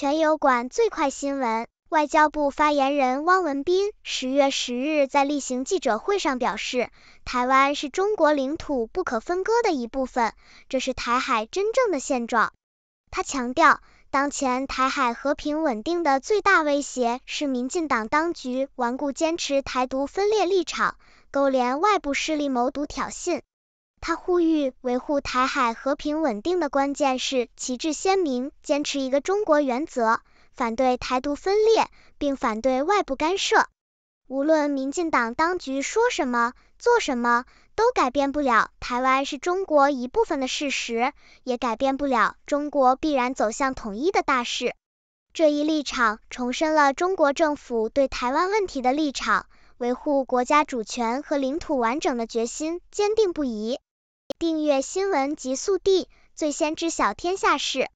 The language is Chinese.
全友管最快新闻，外交部发言人汪文斌十月十日在例行记者会上表示，台湾是中国领土不可分割的一部分，这是台海真正的现状。他强调，当前台海和平稳定的最大威胁是民进党当局顽固坚持台独分裂立场，勾连外部势力谋独挑衅。他呼吁维护台海和平稳定的关键是旗帜鲜明坚持一个中国原则，反对台独分裂，并反对外部干涉。无论民进党当局说什么、做什么，都改变不了台湾是中国一部分的事实，也改变不了中国必然走向统一的大势。这一立场重申了中国政府对台湾问题的立场，维护国家主权和领土完整的决心坚定不移。订阅新闻极速递，最先知晓天下事。